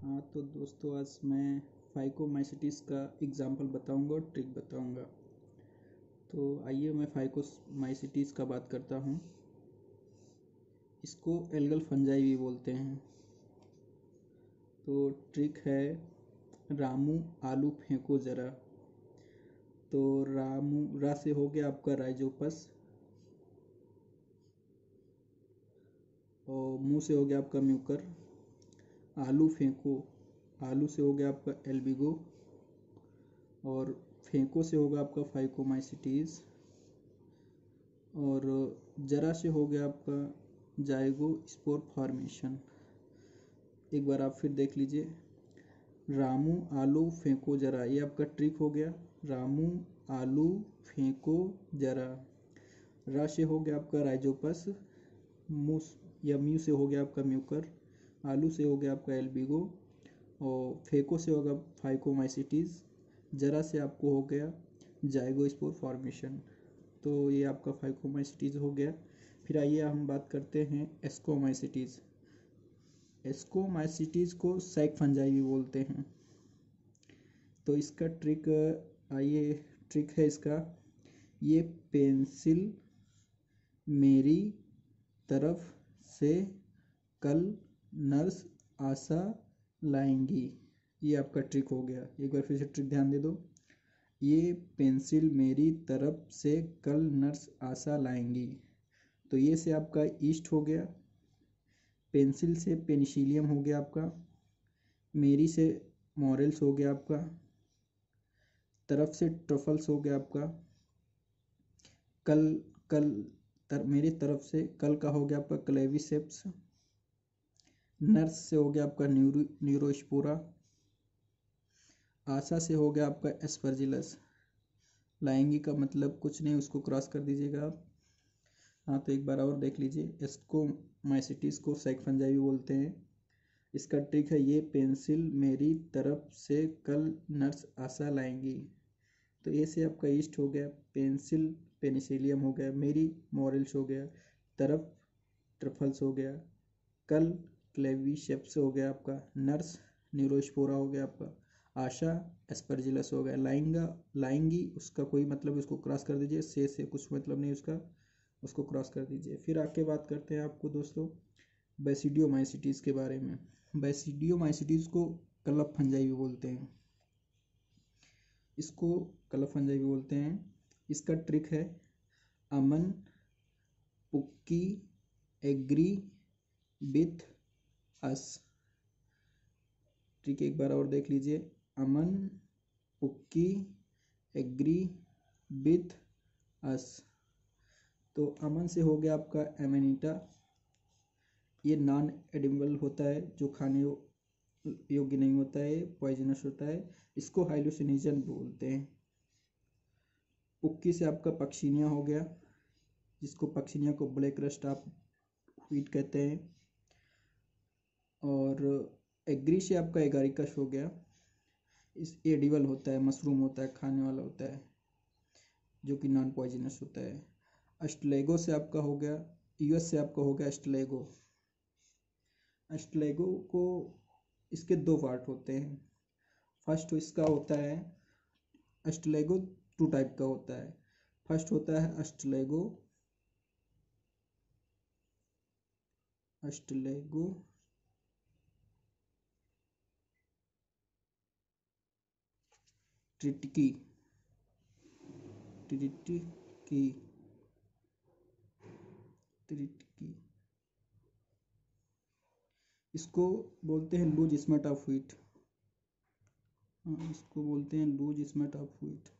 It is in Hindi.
हाँ तो दोस्तों आज मैं फाइकोमाइसिटिस का एग्ज़ाम्पल बताऊंगा और ट्रिक बताऊंगा तो आइए मैं फाइकोमाइसिटिस का बात करता हूँ इसको एल्गल फंजाई भी बोलते हैं तो ट्रिक है रामू आलू फेंको ज़रा तो रामू रा से हो गया आपका राइजोपस और मुंह से हो गया आपका म्यूकर आलू फेंको आलू से हो गया आपका एल्बिगो और फेंको से होगा आपका फाइकोमाइसिटीज़ और जरा से हो गया आपका जाएगो स्पोर फॉर्मेशन एक बार आप फिर देख लीजिए रामू आलू फेंको जरा ये आपका ट्रिक हो गया रामू आलू फेंको जरा रा से हो गया आपका राइजोपस मूस या म्यू से हो गया आपका म्यूकर आलू से हो गया आपका एल्बिगो और फेको से होगा फाइकोमाइसिटीज़ जरा से आपको हो गया स्पोर फॉर्मेशन तो ये आपका फाइकोमाइसिटीज़ हो गया फिर आइए हम बात करते हैं एस्कोमाइसिटीज़ एस्कोमाइसिटीज़ को सैक फंजाई भी बोलते हैं तो इसका ट्रिक आइए ट्रिक है इसका ये पेंसिल मेरी तरफ से कल नर्स आशा लाएंगी ये आपका ट्रिक हो गया एक बार फिर से ट्रिक ध्यान दे दो ये पेंसिल मेरी तरफ से कल नर्स आशा लाएंगी तो ये से आपका ईस्ट हो गया पेंसिल से पेनिसिलियम हो गया आपका मेरी से मॉरल्स हो गया आपका तरफ से ट्रफल्स हो गया आपका कल कल तर, मेरी तरफ से कल का हो गया आपका क्लेविसेप्स नर्स से हो गया आपका न्यूरो न्यूरोपोरा आशा से हो गया आपका एस्परजिलस लाएंगी का मतलब कुछ नहीं उसको क्रॉस कर दीजिएगा आप हाँ तो एक बार और देख लीजिए इसको माइसिटिस को सैक फंजाई भी बोलते हैं इसका ट्रिक है ये पेंसिल मेरी तरफ से कल नर्स आशा लाएंगी तो ये से आपका ईस्ट हो गया पेंसिल पेनिसिलियम हो गया मेरी मॉरल्स हो गया तरफ ट्रफल्स हो गया कल क्लेविशेप्स हो गया आपका नर्स न्यूरोस्पोरा हो गया आपका आशा एस्परजिलस हो गया लाइंगा लाइंगी उसका कोई मतलब उसको क्रॉस कर दीजिए से से कुछ मतलब नहीं उसका उसको क्रॉस कर दीजिए फिर आके बात करते हैं आपको दोस्तों माइसिटीज के बारे में माइसिटीज को कलप फंजाई भी बोलते हैं इसको कलप फंजाई भी बोलते हैं इसका ट्रिक है अमन पुक्की एग्री बिथ अस ठीक है एक बार और देख लीजिए अमन उक्की एग्री विथ अस तो अमन से हो गया आपका एमेनिटा ये नॉन एडिबल होता है जो खाने योग्य नहीं होता है पॉइजनस होता है इसको हाइलोसिनेजन बोलते हैं उक्की से आपका पक्षिनिया हो गया जिसको पक्षिनिया को ब्लैक रस्ट आप व्हीट कहते हैं और एग्री से आपका एगारिकस हो गया इस एडिबल होता है मशरूम होता है खाने वाला होता है जो कि नॉन पॉइजनस होता है अस्टलेगो से आपका हो गया यूएस से आपका हो गया अस्टलेगो अस्टलेगो को इसके दो पार्ट होते हैं फर्स्ट इसका होता है अस्टलेगो टू टाइप का होता है फर्स्ट होता है अस्टलेगो अस्टलेगो टिटकी टिटकी टिटकी इसको बोलते हैं लूज स्मेट ऑफ व्हीट हाँ, इसको बोलते हैं लूज स्मेट ऑफ व्हीट